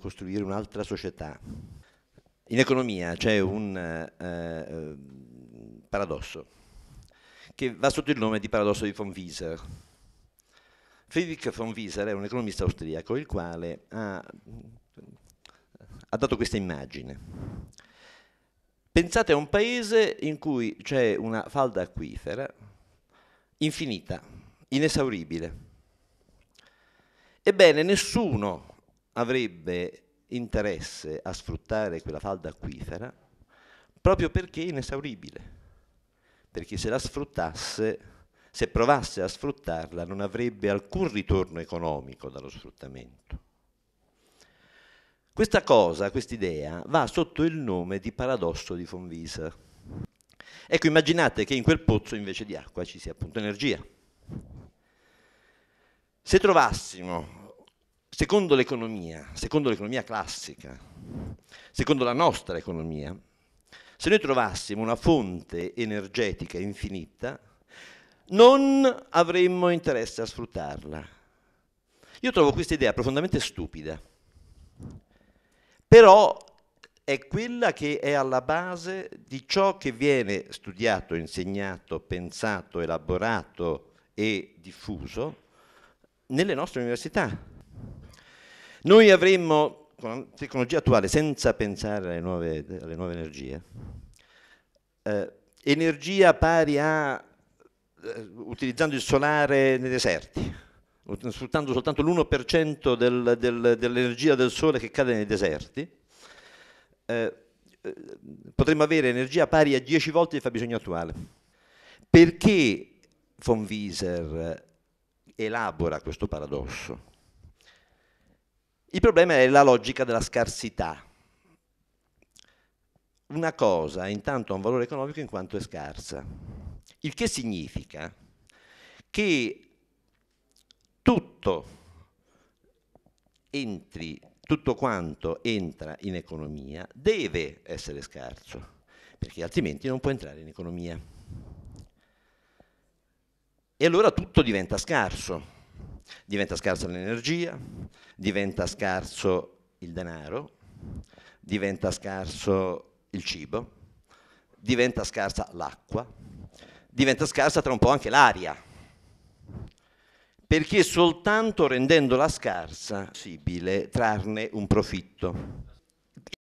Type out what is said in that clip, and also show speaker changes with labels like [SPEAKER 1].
[SPEAKER 1] costruire un'altra società. In economia c'è un eh, eh, paradosso che va sotto il nome di paradosso di von Wieser. Friedrich von Wieser è un economista austriaco il quale ha, ha dato questa immagine. Pensate a un paese in cui c'è una falda acquifera infinita, inesauribile. Ebbene, nessuno avrebbe interesse a sfruttare quella falda acquifera proprio perché è inesauribile, perché se la sfruttasse, se provasse a sfruttarla, non avrebbe alcun ritorno economico dallo sfruttamento. Questa cosa, questa idea, va sotto il nome di paradosso di Fonvisa. Ecco, immaginate che in quel pozzo invece di acqua ci sia appunto energia. Se trovassimo Secondo l'economia, secondo l'economia classica, secondo la nostra economia, se noi trovassimo una fonte energetica infinita, non avremmo interesse a sfruttarla. Io trovo questa idea profondamente stupida, però è quella che è alla base di ciò che viene studiato, insegnato, pensato, elaborato e diffuso nelle nostre università noi avremmo, con la tecnologia attuale, senza pensare alle nuove, alle nuove energie, eh, energia pari a, eh, utilizzando il solare nei deserti, sfruttando soltanto l'1% del, del, dell'energia del sole che cade nei deserti, eh, eh potremmo avere energia pari a 10 volte il fabbisogno attuale. Perché von Wieser eh, elabora questo paradosso? Il problema è la logica della scarsità. Una cosa intanto ha un valore economico in quanto è scarsa, il che significa che tutto entri, tutto quanto entra in economia deve essere scarso, perché altrimenti non può entrare in economia. E allora tutto diventa scarso diventa scarsa l'energia, diventa scarso il denaro, diventa scarso il cibo, diventa scarsa l'acqua, diventa scarsa tra un po' anche l'aria, perché soltanto rendendola scarsa è possibile trarne un profitto.